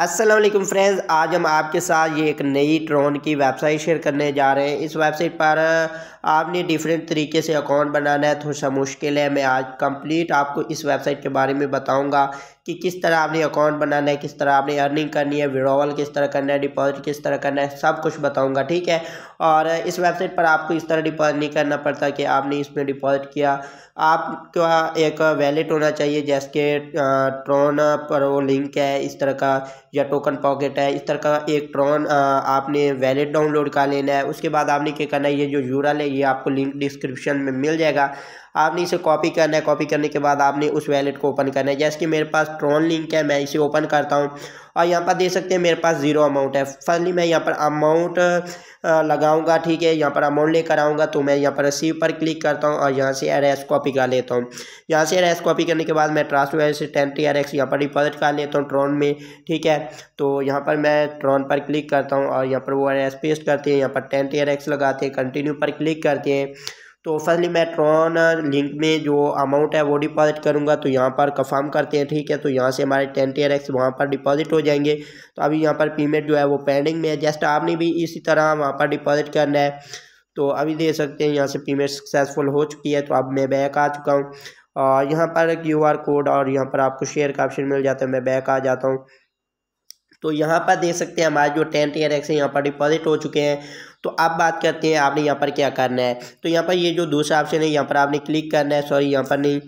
Aslam friends आज हम आपके साथ ये एक नई ट्रोन की वेबसाइट शेयर करने जा रहे हैं इस वेबसाइट पर आपने डिफरेंट तरीके से अकाउंट बनाना है थोड़ा सा मुश्किल है मैं आज कंप्लीट आपको इस वेबसाइट के बारे में बताऊंगा कि किस तरह आपने अकाउंट बनाना है किस तरह आपने अर्निंग करनी है विड्रॉवल किस तरह करना है डिपॉजिट किस तरह करना है सब कुछ बताऊंगा ठीक है और इस वेबसाइट पर आपको इस तरह डिपॉजिट नहीं करना पड़ता कि आपने इसमें डिपॉजिट किया आपका एक वैलेट होना चाहिए जैसे कि ट्रॉन पर वो लिंक है इस तरह का या टोकन पॉकेट है इस तरह का एक ट्रॉन आपने वैलेट डाउनलोड कर लेना है उसके बाद आपने क्या करना है ये जो यूरल है ये आपको लिंक डिस्क्रिप्शन में मिल जाएगा आपने इसे कॉपी करना है कॉपी करने के बाद आपने उस वैलेट को ओपन करना है जैसे कि मेरे पास ट्रॉन लिंक है मैं इसे ओपन करता हूँ और यहाँ पर देख सकते हैं मेरे पास जीरो अमाउंट है फर्स्टली मैं यहाँ पर अमाउंट लगाऊंगा ठीक है यहाँ पर अमाउंट लेकर आऊँगा तो मैं यहाँ पर रिसीव पर क्लिक करता हूँ और यहाँ से एरेस कॉपी कर लेता हूँ यहाँ से एरेस कॉपी करने के बाद मैं ट्रांसफर से टेन टी आर एक्स यहाँ पर डिपॉजिट कर लेता हूँ ट्रॉन में ठीक है तो यहाँ पर मैं ट्रॉन पर क्लिक करता हूँ और यहाँ पर वो एस पेस्ट करते हैं यहाँ पर टेन टी आर एक्स लगाते हैं कंटिन्यू पर क्लिक करते हैं तो मैं ट्रॉन लिंक में जो अमाउंट है वो डिपॉजिट करूँगा तो यहाँ पर कंफर्म करते हैं ठीक है तो यहाँ से हमारे टेन टी आर एक्स वहाँ पर डिपॉजिट हो जाएंगे तो अभी यहाँ पर पेमेंट जो है वो पेंडिंग में है जस्ट आपने भी इसी तरह वहाँ पर डिपॉजिट करना है तो अभी दे सकते हैं यहाँ से पेमेंट सक्सेसफुल हो चुकी है तो अब मैं बैक आ चुका हूँ और यहाँ पर क्यू आर कोड और यहाँ पर आपको शेयर का ऑप्शन मिल जाता है मैं बैक आ जाता हूँ तो यहाँ पर देख सकते हैं हमारे जो टेन ईयर है यहाँ पर डिपॉजिट हो चुके हैं तो अब बात करते हैं आपने यहाँ पर क्या करना है तो यहाँ पर ये जो दूसरा ऑप्शन है यहाँ पर आपने क्लिक करना है सॉरी यहाँ पर नहीं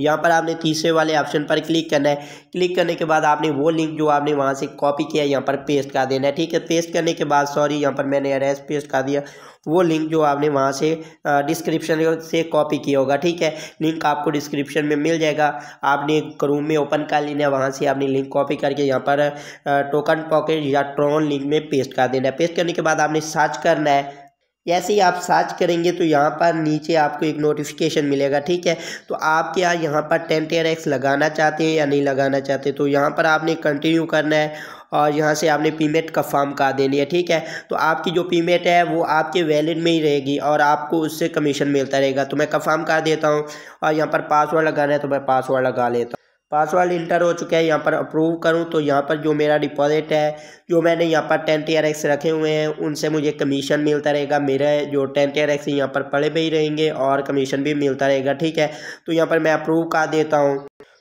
यहाँ पर आपने तीसरे वाले ऑप्शन पर क्लिक करना है क्लिक करने के बाद आपने वो लिंक जो आपने वहाँ से कॉपी किया यहाँ पर पेस्ट कर देना है ठीक है पेस्ट करने के बाद सॉरी यहाँ पर मैंने एड्रेस पेस्ट कर दिया वो लिंक जो आपने वहाँ से डिस्क्रिप्शन से कॉपी किया होगा ठीक है लिंक आपको डिस्क्रिप्शन में मिल जाएगा आपने क्रूम में ओपन कर लेना है वहाँ से आपने लिंक कॉपी करके यहाँ पर टोकन पॉकेट या ट्रॉन लिंक में पेस्ट कर देना है पेस्ट करने के बाद आपने सर्च करना है जैसे ही आप सर्च करेंगे तो यहाँ पर नीचे आपको एक नोटिफिकेशन मिलेगा ठीक है तो आप क्या यहाँ पर टेन टेयर एक्स लगाना चाहते हैं या नहीं लगाना चाहते तो यहाँ पर आपने कंटिन्यू करना है और यहाँ से आपने पेमेंट का फॉर्म का देनी है ठीक है तो आपकी जो पेमेंट है वो आपके वैलेट में ही रहेगी और आपको उससे कमीशन मिलता रहेगा तो मैं कन्फर्म कर देता हूँ और यहाँ पर पासवर्ड लगाना है तो मैं पासवर्ड लगा लेता हूँ पासवर्ड इंटर हो चुका है यहाँ पर अप्रूव करूँ तो यहाँ पर जो मेरा डिपॉजिट है जो मैंने यहाँ पर टेन टी आर एक्स रखे हुए हैं उनसे मुझे कमीशन मिलता रहेगा मेरे जो टेन टी आर एक्स यहाँ पर पड़े भी रहेंगे और कमीशन भी मिलता रहेगा ठीक है तो यहाँ पर मैं अप्रूव कर देता हूँ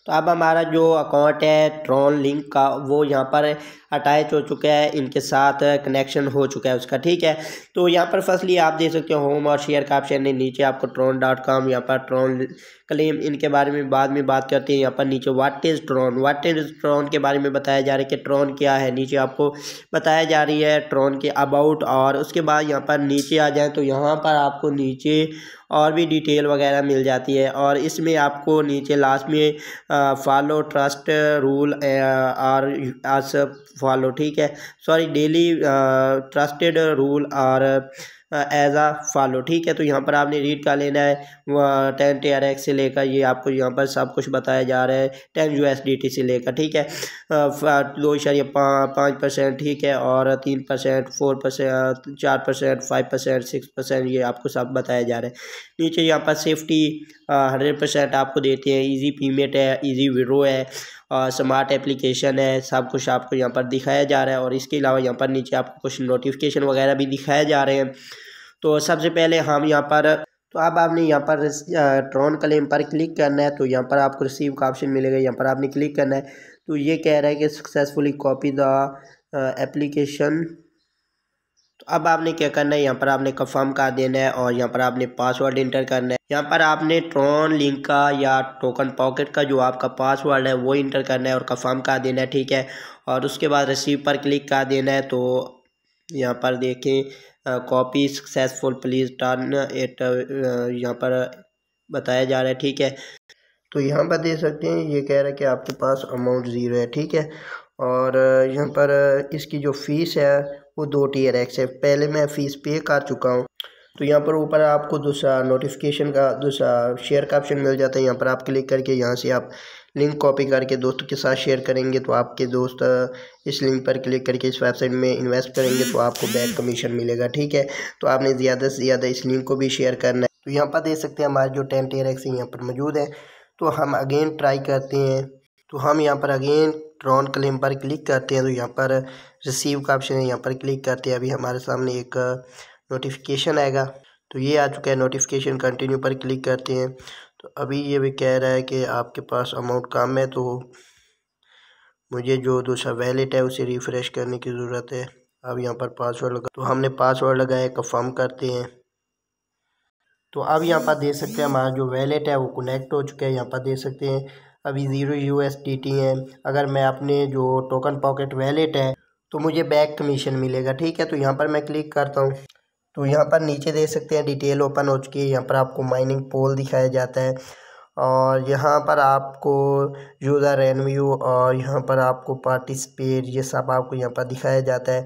तो अब हमारा जो अकाउंट है ट्रॉन लिंक का वो यहाँ पर अटैच हो चुका है इनके साथ कनेक्शन हो चुका है उसका ठीक है तो यहाँ पर फर्स्टली आप देख सकते हो होम और शेयर का ऑप्शन है नीचे आपको ट्रॉन डॉट कॉम यहाँ पर ट्रॉन क्लेम इनके बारे में बाद में बात करते हैं यहाँ पर नीचे what is Tron what is Tron के बारे में बताया जा रहा है कि ट्रॉन क्या है नीचे आपको बताया जा रही है ट्रॉन के अबाउट और उसके बाद यहाँ पर नीचे आ जाए तो यहाँ पर आपको नीचे और भी डिटेल वगैरह मिल जाती है और इसमें आपको नीचे लास्ट में फॉलो ट्रस्ट रूल और फॉलो ठीक है सॉरी डेली ट्रस्टेड रूल और एज आ फॉलो ठीक है तो यहाँ पर आपने रीड का लेना है टेन टी आर एक्स से लेकर ये आपको यहाँ पर सब कुछ बताया जा रहा है ten U S D T से लेकर ठीक है दो इशारे पाँच परसेंट ठीक है और तीन परसेंट फोर परसेंट चार परसेंट फाइव परसेंट सिक्स परसेंट ये आपको सब बताया जा रहा है नीचे यहाँ पर सेफ्टी हंड्रेड परसेंट आपको देते हैं ईजी पेमेंट है ईजी विड्रो है स्मार्ट एप्लीकेशन है सब कुछ आपको यहाँ पर दिखाया जा रहा है और इसके अलावा यहाँ पर नीचे आपको कुछ नोटिफिकेशन वगैरह भी दिखाए जा रहे हैं तो सबसे पहले हम यहाँ पर तो अब आपने यहाँ पर ट्रॉन क्लेम पर क्लिक करना है तो यहाँ पर आपको रिसीव का ऑप्शन मिलेगा यहाँ पर आपने क्लिक करना है तो ये कह रहा है कि सक्सेसफुली कॉपी द एप्लीकेशन तो अब आपने क्या करना है यहाँ पर आपने कंफर्म कर देना है और यहाँ पर आपने पासवर्ड इंटर करना है यहाँ पर आपने ट्रॉन लिंक का या टोकन पॉकेट का जो आपका पासवर्ड है वो इंटर करना है और कंफर्म कर देना है ठीक है और उसके बाद रिसीव पर क्लिक कर देना है तो यहाँ पर देखें copy successful please turn at यहाँ पर बताया जा रहा है ठीक है तो यहाँ पर दे सकते हैं ये कह रहा है कि आपके पास अमाउंट ज़ीरो है ठीक है और यहाँ पर इसकी जो फीस है वो दो टीयर एक्सेप्ट पहले मैं फ़ीस पे कर चुका हूँ तो यहाँ पर ऊपर आपको दूसरा नोटिफिकेशन का दूसरा शेयर का ऑप्शन मिल जाता है यहाँ पर आप क्लिक करके यहाँ से आप लिंक कॉपी करके दोस्तों के साथ शेयर करेंगे तो आपके दोस्त इस लिंक पर क्लिक करके इस वेबसाइट में इन्वेस्ट करेंगे तो आपको बैक कमीशन मिलेगा ठीक है तो आपने ज़्यादा से ज़्यादा इस लिंक को भी शेयर करना है तो यहाँ पर देख सकते हैं हमारे जो टेन टेयर एक्स यहाँ पर मौजूद है तो हम अगेन ट्राई करते हैं तो हम यहाँ पर अगेन ड्रोन क्लेम पर क्लिक करते हैं तो यहाँ पर रिसीव का ऑप्शन है यहाँ पर क्लिक करते हैं अभी हमारे सामने एक नोटिफिकेशन आएगा तो ये आ चुका है नोटिफिकेशन कंटिन्यू पर क्लिक करते हैं तो अभी ये भी कह रहा है कि आपके पास अमाउंट कम है तो मुझे जो दूसरा वैलेट है उसे रिफ़्रेश करने की ज़रूरत है अब यहाँ पर पासवर्ड लगा तो हमने पासवर्ड लगाया कंफर्म करते हैं तो अब यहाँ पर देख सकते हैं हमारा जो वैलेट है वो कनेक्ट हो चुका है यहाँ पर देख सकते हैं अभी zero U S T T है अगर मैं अपने जो टोकन पॉकेट वैलेट है तो मुझे बैक कमीशन मिलेगा ठीक है तो यहाँ पर मैं क्लिक करता हूँ तो यहाँ पर नीचे देख सकते हैं डिटेल ओपन हो चुकी है यहाँ पर आपको माइनिंग पोल दिखाया जाता है और यहाँ पर आपको यूज़र एनव्यू और यहाँ पर आपको पार्टिसिपेट ये सब आपको यहाँ पर दिखाया जाता है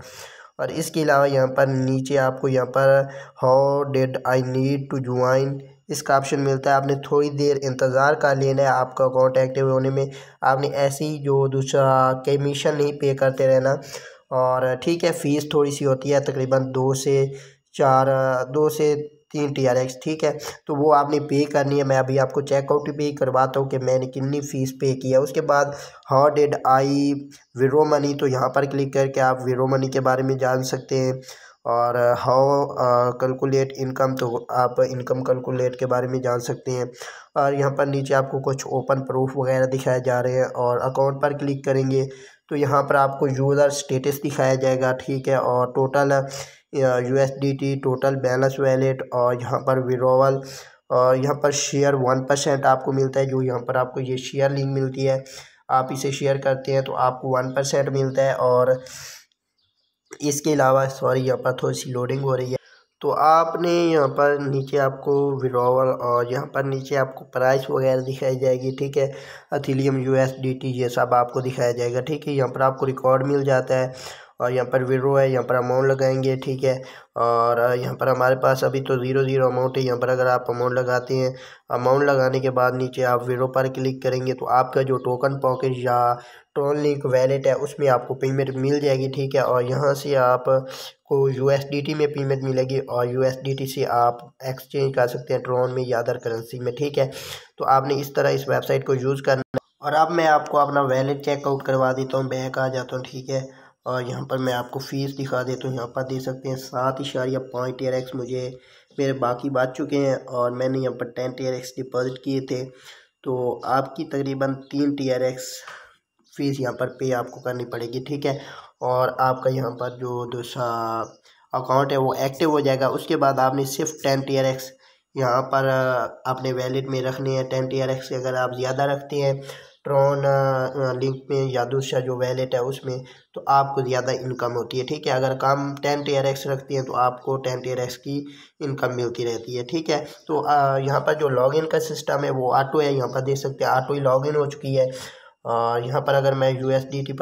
और इसके अलावा यहाँ पर नीचे आपको यहाँ पर how did I need to join इसका ऑप्शन मिलता है आपने थोड़ी देर इंतज़ार कर लेना है आपका अकाउंट एक्टिव होने में आपने ऐसे ही जो दूसरा कमीशन नहीं पे करते रहना और ठीक है फ़ीस थोड़ी सी होती है तकरीबन दो से चार दो से तीन टी आर एक्स ठीक है तो वो आपने पे करनी है मैं अभी आपको चेकआउट भी करवाता हूँ कि मैंने कितनी फ़ीस पे की है उसके बाद हाउ डेड आई विरो मनी तो यहाँ पर क्लिक करके आप विरो मनी के बारे में जान सकते हैं और हाउ कैलकुलेट इनकम तो आप इनकम कैलकुलेट के बारे में जान सकते हैं और यहाँ पर नीचे आपको कुछ ओपन प्रूफ वगैरह दिखाए जा रहे हैं और अकाउंट पर क्लिक करेंगे तो यहाँ पर आपको यूज़र स्टेटस दिखाया जाएगा ठीक है और total U S D T total balance wallet और यहाँ पर विड्रोवल और यहाँ पर शेयर वन परसेंट आपको मिलता है जो यहाँ पर आपको ये शेयर लिंक मिलती है आप इसे शेयर करते हैं तो आपको वन परसेंट मिलता है और इसके अलावा सॉरी यहाँ पर थोड़ी सी लोडिंग हो रही है तो आपने यहाँ पर नीचे आपको विड्रॉवल और यहाँ पर नीचे आपको प्राइस वगैरह दिखाई जाएगी ठीक है Ethereum U S D T ये सब आपको दिखाया जाएगा ठीक है यहाँ पर आपको रिकॉर्ड मिल जाता है और यहाँ पर विड्रो है यहाँ पर अमाउंट लगाएंगे ठीक है और यहाँ पर हमारे पास अभी तो ज़ीरो ज़ीरो अमाउंट है यहाँ पर अगर आप अमाउंट लगाते हैं अमाउंट लगाने के बाद नीचे आप वीरो पर क्लिक करेंगे तो आपका जो टोकन पॉकेट या टोन लिंक वैलेट है उसमें आपको पेमेंट मिल जाएगी ठीक है और यहाँ से आप को टी में पेमेंट मिलेगी और यू एस डी टी से आप एक्सचेंज कर सकते हैं ट्रोन में या अदर करेंसी में ठीक है तो आपने इस तरह इस वेबसाइट को यूज़ करना और अब मैं आपको अपना वैलेट चेकआउट करवा देता हूँ बैंक आ जाता हूँ ठीक है और यहाँ पर मैं आपको फ़ीस दिखा देता हूँ यहाँ पर दे सकते हैं सात इशारिया पॉइंट टेयर एक्स मुझे मेरे बाकी बात चुके हैं और मैंने यहाँ पर ten T R X deposit किए थे तो आपकी तकरीबन तीन टी आर एक्स फ़ीस यहाँ पर पे आपको करनी पड़ेगी ठीक है और आपका यहाँ पर जो दूसरा अकाउंट है वो एक्टिव हो जाएगा उसके बाद आपने सिर्फ टेन टी आर एक्स यहाँ पर अपने वैलेट में रखने हैं टेन टी आर एक्स अगर आप ज़्यादा रखते हैं ट्रॉन लिंक में या दूसरा जो वैलेट है उसमें तो आपको ज़्यादा इनकम होती है ठीक है अगर काम टेन टेयर एक्स रखती हैं तो आपको टेन टेयर एक्स की इनकम मिलती रहती है ठीक है तो यहाँ पर जो लॉगिन का सिस्टम है वो ऑटो है यहाँ पर देख सकते हैं ऑटो ही लॉगिन हो चुकी है और यहाँ पर अगर मैं यू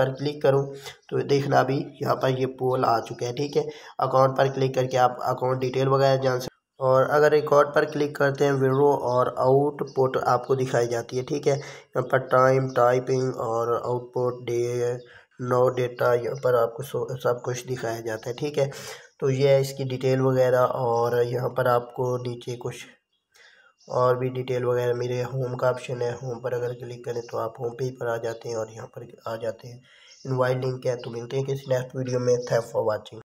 पर क्लिक करूँ तो देखना अभी यहाँ पर ये पोल आ चुका है ठीक है अकाउंट पर क्लिक करके आप अकाउंट डिटेल वगैरह जान सकते और अगर रिकॉर्ड पर क्लिक करते हैं विंडो और आउटपुट आपको दिखाई जाती है ठीक है यहाँ पर टाइम टाइपिंग और आउटपुट डे नो डेटा यहाँ पर आपको सब कुछ दिखाया जाता है ठीक है तो ये है इसकी डिटेल वगैरह और यहाँ पर आपको नीचे कुछ और भी डिटेल वगैरह मेरे होम का ऑप्शन है होम पर अगर क्लिक करें तो आप होम पेज पर आ जाते हैं और यहाँ पर आ जाते हैं इनवाइट लिंक है तो मिलते हैं किसी नेक्स्ट वीडियो में थैंक फॉर वॉचिंग